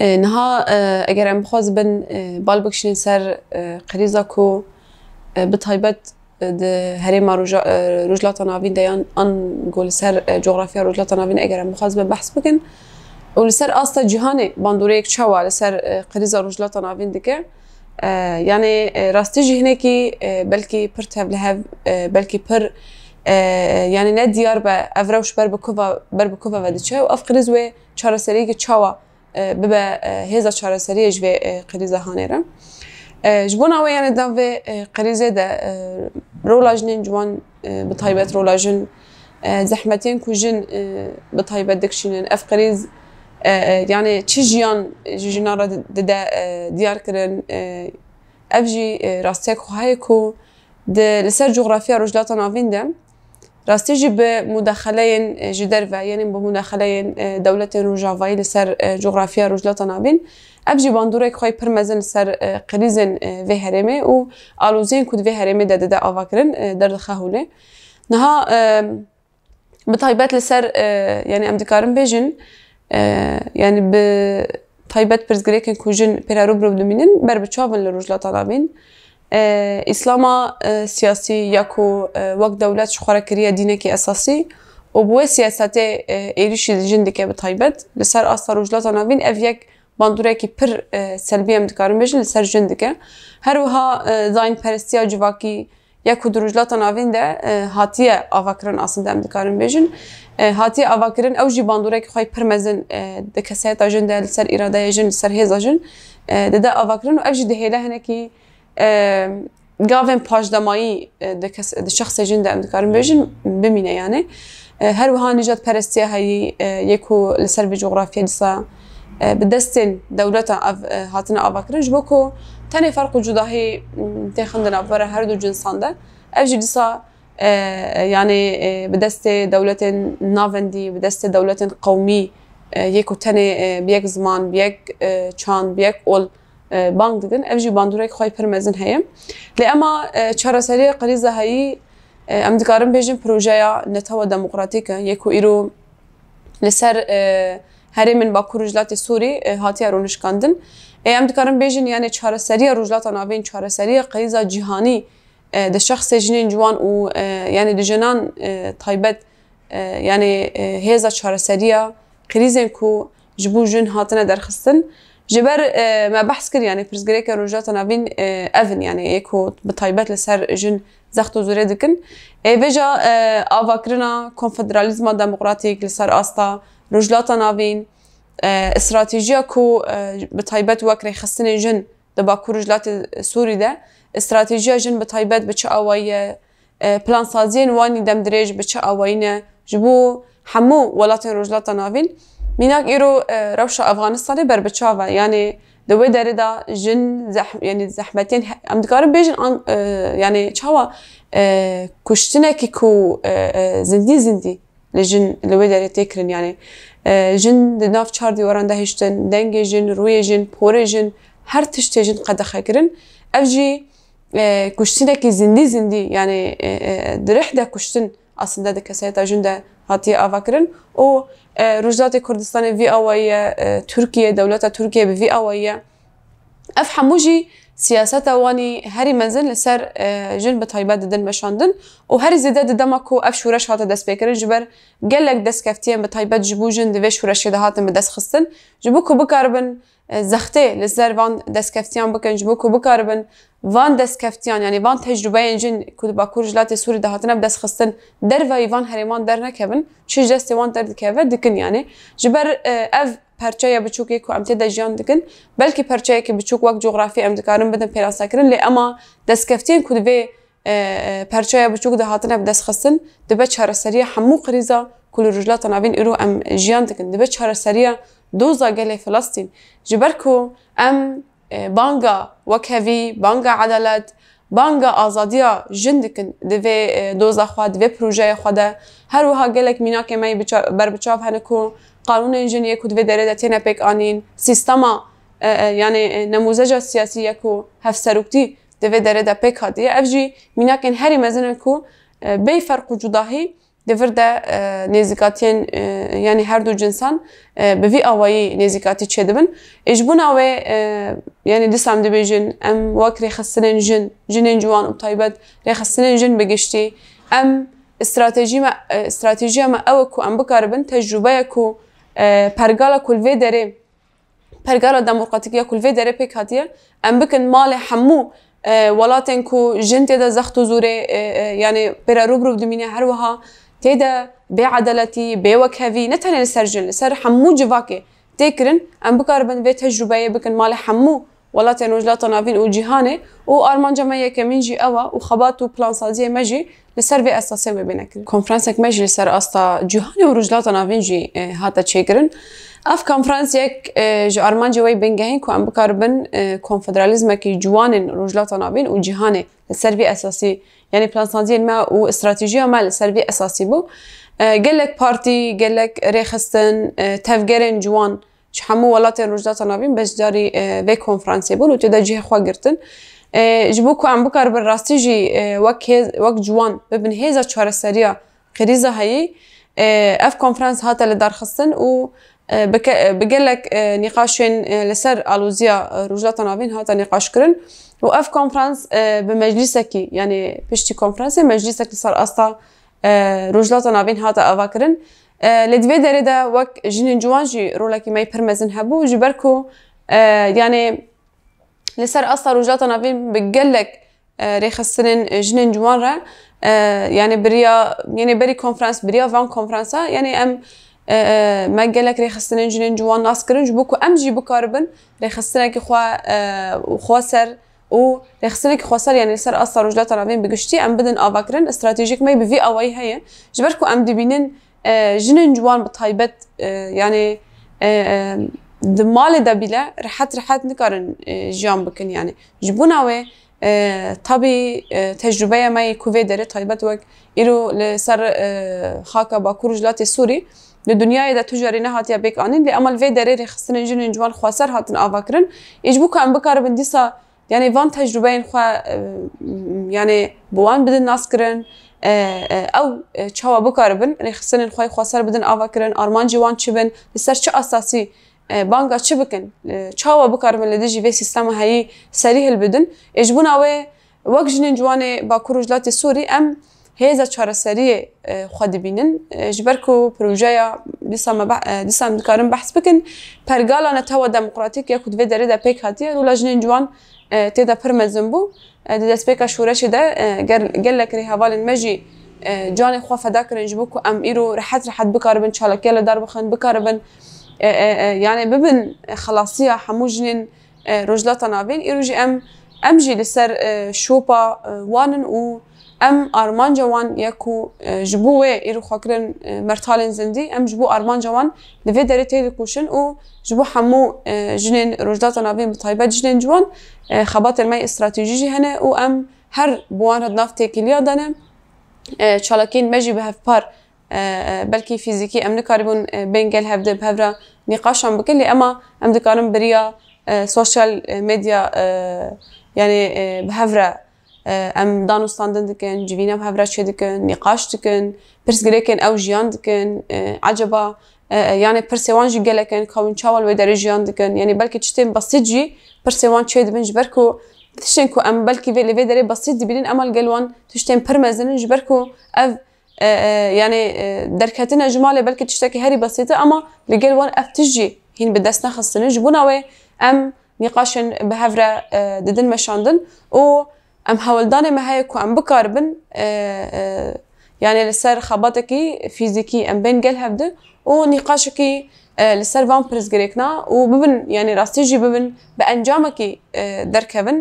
نها اه، اگر ام خواست بن اه، بال بکشین سر اه، قریزا کو ده هری ما هرما رجلات ناوین دیان ان گول سر جغرافیا رجلا ناوین اگر ام خواست بن بحث بکن ولسر آستا جهانی باندوره یک چوا لسر قریزا رجلا یعنی راستی جهنه کی بلکی پر بلكي بر بلکی پر یعنی نه دیار با افروش بر بكوفا بر بكوفا ودچه و افقرزوي چارسريگه چاوا bibe hêza çareseriyê ji vê qrîza hanêre. Ji bona wê yani da vê qrîzê de rola jinên ciwan bi taybet rola jin zehmetên ku jin bi taybet dikşînin ev qrîz yani çi jiyan ji jina re dide diyar kirin ev jî rastiyek xwayê ku di li ser coğrafiya rojlata navîn de راستي جي بمداخلين جي درفا يعني بمداخلين دولة روجافاي لسر جغرافيا رجلة نابين اف جي باندورك خوي پرمزن سر قريزن في هرمي و آلوزين كود في هرمي دا دا آواكرن درد خهولي نها بطيبات لسر يعني ام دكارم بيجن يعني ب طيبات پرزگريكن كوجن پيرا روبرو بدمينن بر بچوابن لرجلة نابين ئیسلاما سیاسی یاک و وەک دەولەت شخواە کریە دینێکی ئەساسی و بۆە سیاستێ عێریشی جن دکێ بە تایبەت لەسەر ئاستا ڕژلاتە ناوین ئەف یەک bandureki pir selbiyê em dikarin bêjin li ser jin dike. Her wiha dain perestiya civakî ya ku durujlata navên de hatiye avakirin aslında em dikarin bêjin. Hatiye avakirin ew jî bandureki xway pir mezin dikeseta jin de li ser îradeye jin li ser hêza jin dede avakirin ew jî dihêle hinekî گاوێن پاشدەمایی شخصی ژین دام دکارم بێژن یعنی هر هەروەها نژات پەرستیا هەیە یەک و لەسەر جغرافیە دیسا بدەستێن دەولەتە هاتنە ئاواکرنج بۆکو تەنێ فەرق و جوداهی تێخندنەوەرە هەردوو جنساندا یعنی به یعنی دولت دەولەتێن به دست دولت قومی یکو تنه بیک زمان یک چان یک اول بانگ دکن اف جی باندورک خوای پرمزن هیم لی اما چهارسری قریزه هایی ام دکارم بیجن پروژه یا نتاو دموقراتیک یکو ایرو لسر هری من با کوروجلات سوری هاتی رونشکاندن ام دکارم بیجن یعنی چهارسری روجلات ناوین چهارسری قریزه جهانی د شخص جنین جوان او یعنی د جنان تایبت یعنی هیزا چهارسری قریزن کو جبو جن هاتنه درخستن جبر آه، ما بحث کر یعنی يعني پرزگری که روجات نابین آه، اون یعنی يعني یک هو به تایبت لسر جن زخت و زوره دکن افا كرنا آه، كونفدراليزما ديمقراطيك دموقراتیک لسر آستا رجلات نابین استراتیجیا کو به تایبت وکری خستن جن دبا روجلات سوري ده استراتيجيا جن بطيبات بچا به بلان سازين واني دم دريج بچا چه آوایی جبو همو ولات روجلات نابین میناک ایرو روش افغانستانی بر بچاوه یعنی دوی داره دا جن زحم یعنی زحمتین ام دکارم بیجن آن یعنی چاوا کشتنه کی کو زندی زندی لجن لوی داره تکرن یعنی جن دناف چار دیواران دهشتن دنگ جن روی جن پور جن هر تشت جن قد خکرن افجی کشتنه کی زندی زندی یعنی درح ده کشتن aslında de keseyta jün de hatiye avakirin. O روجات كردستان في اوية تركيا دولة تركيا بفي اوية اف حموجي سياسة واني هري منزل لسر جنب طيبات دن مشاندن و هري زيادة دمكو اف شورش هاتا دس بكرن جبر لك دس كفتين بطيبات جبو جبوجن دوه شورش هاتا دس خستن جبوكو بكاربن زەختێ لەسەر وان دەستکەفتیان بکەن بۆ کو بکاربن وان دەستکەفتیان یعنی وان تەجروبەیەنجین کو بە کوژلاتی سووری داهاتنە دەستخستن دەروایی وان هەرێمان دەرنەکەبن چی جستی وان دەردکەوە دکن یانێ ji ber ev perçeya biçûkê ku em tê de jiyan dikin belkî perçeyekî biçûk wek coğrafî em dikarin bidin pêrasekirin lê ema destkeftiyên ku divê perçeya biçûk dihatin ev destxistin dibe çareseriya hemû qriza ku li rojlata navên îro em jiyan dikin dibe çareseriya دوزا قالي فلسطين جبركو ام بانغا وكهوي بانغا عدالت بانغا آزادیا جندکن دوی دوزا خوا دوی پروژه خوا ده هر وها گلک مینا که می بر بچاف هنه کو قانون انجنیه کو دوی دره تینا پک آنین سیستما یعنی نموزج سیاسی کو هف سروکتی دوی دره ده پک هادیه افجی مینا کن هری مزنن کو بی فرق جداهی دور ده نزیکاتین یعنی هر دو جنسان به وی آوایی نزیکاتی چه دبن اجبون آوه یعنی دسام بیجن. ام واک ریخستنین جن جنن جوان ابتایبت ریخستنین جن بگشتی ام استراتژی ما استراتژی ما او کو ام بکاربن تجربه کو پرگالا کل وی داره پرگالا دموکراتیکیا کل وی داره پیک هاتیه ام بکن مال حمو ولاتن کو جنتی دا زخت و زوره یعنی پر روب روب دمینه هر وها تيدا بي بي وكهفي نتانا نسرجل سر حمو جواكي تيكرن ام بكاربن بي تجربه بكن مال حمو ولاتن وجلات نافين وجهانه و ارمان جمعية که منجی اوا و خبات و پلان سازی مجی لسر بي اساسه و بنکرد کنفرانسک مجی لسر اصطا جيهاني و رجلات تنافين جي آه، هاتا تيكرن اف کنفرانس یک آه، جی آلمان جوی بنگهین که ام بكاربن آه، كونفدراليزمك کنفدرالیزم که جوانن رجلات نافین و جهانه لسر به اساسی يعني بلان ساندي ما و استراتيجيه ما السيرفي اساسي بو آه، قال لك بارتي قال لك ريخستن آه، تفجرن جوان شحمو ولا رجدات تنابين باش جاري في آه، كونفرانسي بول وتدا جهه خوا قرتن جبوكو عم بكر بالراستي جي وك وك جوان ببن هيزا شوار السريع قريزة هاي اف كونفرنس هاتا لدار خستن و أه، أه، بقلك أه، نقاشين لسر الوزيا رجلات نابين هاتا نقاش كرن و اف كونفرانس بمجلسك يعني بشتي كونفرانس مجلسك لسر اصلا رجلات نابين هاتا افا كرن لدوی داره دا وک جوان جي رولکی مای پرمزن هبو جبركو يعني لسر اصلا رجلات نوین بگلک ریخستن جنين جوان را يعني بريا يعني بري كونفرنس بريا فان كونفرنسا يعني ام ما قالك ريخ خصنا نجي نجوا ناس كرنج بوكو أم جيبو كاربن ريخ السنة كي خوا وخسر آه، و ريخ خصنا كي خسر يعني سر اثر وجلا طرفين بقشتي أم بدن أفاكرن استراتيجيك ماي بفي أوي هي جبركو أم دي بينن آه، جنن جوان بطيبت آه، يعني دمال بلا رحت رحت نكرن جيان بكن يعني جبونا وي طبي تجربة may كوفيدري طيبت وك vek لسر sar haka bakur jilate د دنیای د تجاری نه هاتیا بک انین li amal ve derê xistin jin ciwan xwaser hatin ava kirin êcbû em bikaribin dîsa yani van tecrübeyên xwe yani bi wan bidin nas kirin e, e, ew e, çawa bikaribin xistinên xwe xwaser bidin ava kirin armancî wan çi bin li ser çi asasî banga çi bikin çawa bikaribin li dijî vê sîstema heyî serî hilbidin êcbûna wê wek jinên ciwanê bakurû jilatê Sûrî em هذا چارەسەری آه، خود بینن آه، جبر کو پروژه یا دسم بح دسم آه، کارم بحث بکن پرگالا نتو دموکراتیک یا خود و دره د پک هاتی د لجن جوان تی د پر مزن بو د دس پک شوره شد گل لك ریحوال مجی جان خو فداکر جبو کو ام ایرو رحت رحت بکار بن چالک یلا در بخن بکار بن یعنی يعني ببن خلاصیا حموجن رجلاتنا بین ایرو جی ام ام جی لسر شوپا وانن او ئەم ئارمانجەوان یەک و ji bo wê êroxwakirin e, mertalên zindî em ji bo armancawan li vê derê tê dikuşin û ji bo hemû e, jinên rojdata navê taybet jinên ciwan e, xebatên me stratejî jî hene û em her buwan red nav têkiliya dane çalakên me jî bi hevpar belkî fîzikî em nikaribûn bengel hevde bi hevra nîqaşan bikin lê ema em dikarin biriya sosyal medya yani bi hevre ئەم دانوستاندن dikin civînem hevra çê dikin nîqaş dikin pirsgirêkên ew jiyan dikin e, acaba e, e, yanê pirsewan jî gelekên kawin çawal wê derê jiyan dikin yanî belkî tiştên basit jî pirsewan çê dibin ji ber ku tiştên ku em belkî vê lêvê derê basit dibînin emel gelwan tiştên pirmezinin ji ber ku ev yanê derketin ecmalê belkî tiştekî herî basîte ama li gel wan ev tij jî hîn bi dest nexistinin ji bûna wê em nîqaşên bi hevre didin meşandin û ئەم هەوڵدانێمە هەیە و ئەم بکاربن یانێ لەسەر خەباتێکی فیزیکی ئەم بین گەل هەبدن و نیقاشکی لەسەر وان پرزگرێکنا و ببن یعنی ڕاستیژی ببن بە ئەنجامەکی دەرکەبن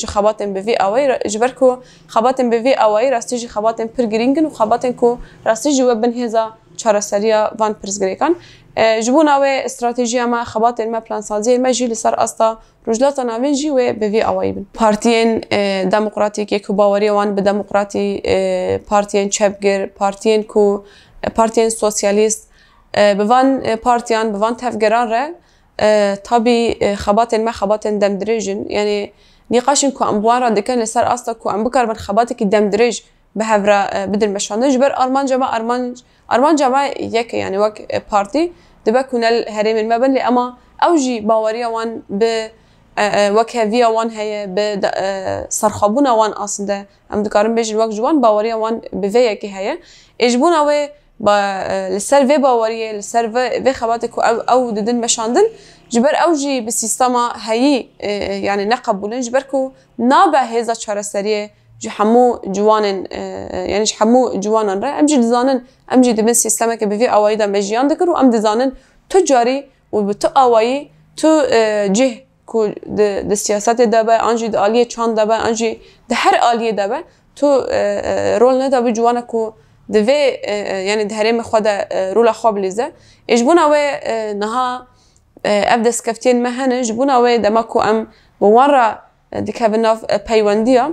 ji خەباتێن بڤ ئەوەی ژبەر و خەباتێن بڤ ئەوەی ڕاستیژی خەباتێن پرگرینگن و خەباتێن و ڕاستیژی وە بنهێزا چارەسەریە وان پرزگرێکان آه، جبونا و استراتيجيا ما خبات ما بلان سازي ما جي صار أصلا رجلات ناوين جي و بفي اويبن بارتيين آه، ديمقراطيك كو باوري وان بديمقراطي آه، بارتيين چبگر بارتيين كو بارتيين سوسياليست بوان بارتيان بوان تفگران ره طبي خبات ما خبات دمدريجن يعني نقاش كو امبوارا دكان لسر أصلا كو أمبكر من خباتك دمدريج به هفر بدل مشانه جبر آرمان جما آرمان آرمان جما یک یعنی وک پارتی دبا کنل هریم ما بلی اما اوجی باوری وان به وەک هەویەوان هەیە سەرخەبوونەوان ئاسندە ئەم دکارم بێژن وەک جوان باوەریەوان بڤەیەکی هەیە ئێژبوون ئەوێ لەسەر vê باوەریە لەسەر vê xebatê ku ew ew didin meşandin ji ber ew jî bi sîstema heyî yanî neqebûnin ji ber ku nabe hêza çareseriyê جحمو جوانن آه، يعني جحمو جوانن را امجي دزانن امجي دمن دبن سیستمه بفي اوایی دا مجيان دكر و ام دزانن تو جاری و بتو اوایی تو آه، جه كو د سیاست دبه انجی د آلیه چان دابا انجي د هر آلیه دبه تو آه، رول نه دبه جوانا كو د في يعني د هریم خو د رول خو بلیزه اجبونا و نها ابدا سكفتين مهنه اجبونا و دمکو ام دي دکابناف پیوندیه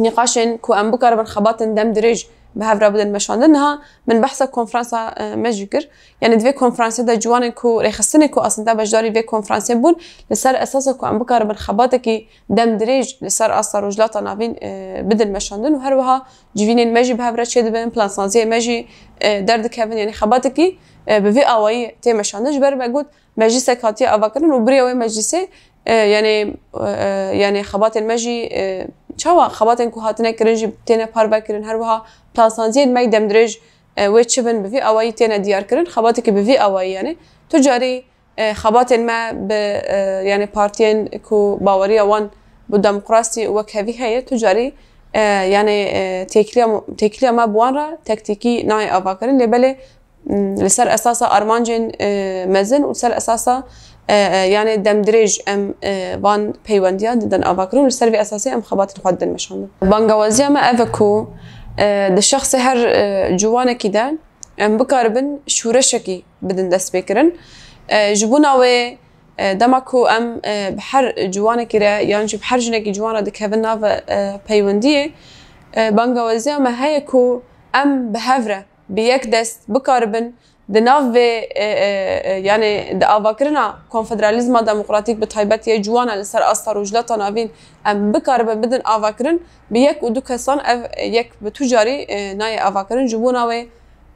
نقاش كو ام بكره بن خباطن دم درج بهاف رابد المشاندنها من بحث كونفرنسا ماجيكر يعني دفي كونفرنسا دا جوان كو ريخصني كو اصلا دا بجداري في كونفرنسا بون لسر اساسا كو ام بكره بن خباتكي دم دريج لسر اصلا رجلاتا نافين آه، بدل مشاندن وهروها جفينين ماجي بهاف راتشي بن بلان سانزي ماجي آه، درد كابن يعني خباتكي آه، بفي اواي تي مشاندن جبر بقول مجلسة كاتي افاكرن وبريوي مجلسة يعني يعني خبات المجي چاوا خەباتێن و هاتنە کرنجی تێنە پار بەکردن هەروەها پلاسانزیین مەی دەمدرێژ وێ چ بن بڤ ئەوایی تێنە دیارکردن خەباتێکی بڤ ئەوەیانێ تو جارەی خەباتێن مە یعنی پارتیێن و باوەری ئەوان بۆ دەموکراسی وەک هەوی هەیە تو جارەی یانێ تێکلیە مە بوانرە تەکتیکی نای ئاواکردن لێبەلێ لەسەر ئەساسا ئارمانجێن مەزن و سەر ئەساسا یعنی دەمدرێژ ئەم بان پەیوەندیان دەن ئاواکرون لە سەروی ئەساسی ئەم خەبات خوا دەنمەشان بانگەوازیامە ئەڤە و di şexsê her ciwanekî de em bikaribin şûreşekî bidin destpêkirin. Ji bûna wê dema ku em bi her ciwanekî re yan ji her jinekî ciwana dikevin nav peywendiyê bangaweziya me heye ku em bi hevre bi yek dest bikaribin د ناو يعني د افاكرنا كونفدراليزما ديمقراطيك بتايبت يا جوانا لسر اثر وجلتا نافين ام بكارب بدن افاكرن بيك ودو كسان اف يك بتجاري ناي افاكرن جبونا وي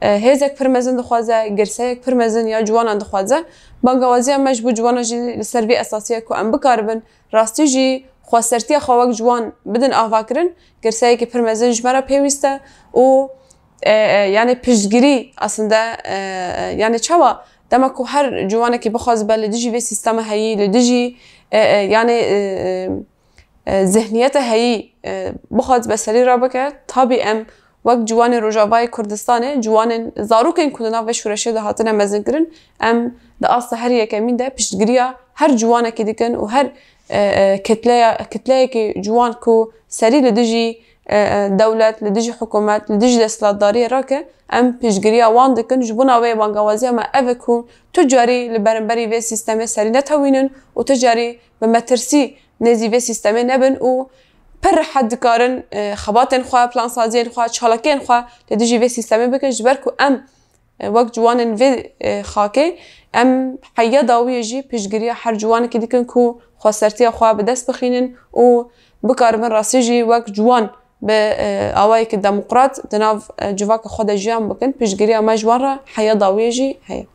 هیزک پرمزن دخوازه گرسیک پرمزن یا جوانان دخوازه بانگوازی همش بو جوانا جی لسر وی اساسیه که ام بکاربن راستی جی خواسترتی خواک جوان بدن آواکرن گرسیک پرمزن جمرا پیوسته و E, e, yani پیشگیری aslında e, e yani çava demek ki her civanek ki bixwaz be li dijî vê e, sîstema heyî li yani e, zihniyeta heyî bixwaz be serî re bike tabî em wek ciwanên Rojavayê Kurdistanê ciwanên zarokên ku di nav vê şûreşê de hatine mezin kirin em di asta her yekemîn de piştgiriya her ciwanekê dikin û her kitleya kitleyekî ciwan ku serî li dijî دولت له دجی حکومت له دجی دستلاداری را که ام پیشگیری وان دکن جبونا وی بانگوازی ما اوه کن تجاری لبرنبری وی سیستم سری نتوینن و تجاری به مترسی نزی وی سیستم نبن و پر حد کارن خباتن خواه پلان سازین خواه چالکین خواه له دجی وی سیستم بکن جبر که ام وقت جوانن وی خاکه ام حیا داویه جی پیشگیری هر جوان که دیکن که خواسترتی خواه به دست بخینن و بکارمن راسی جی وقت جوان به که دموکرات ئاوایەکی دەموقرات دناو جوواکە خۆدەژیان بکەن پێشگیریە مەژوارە حیا داویجی هەیە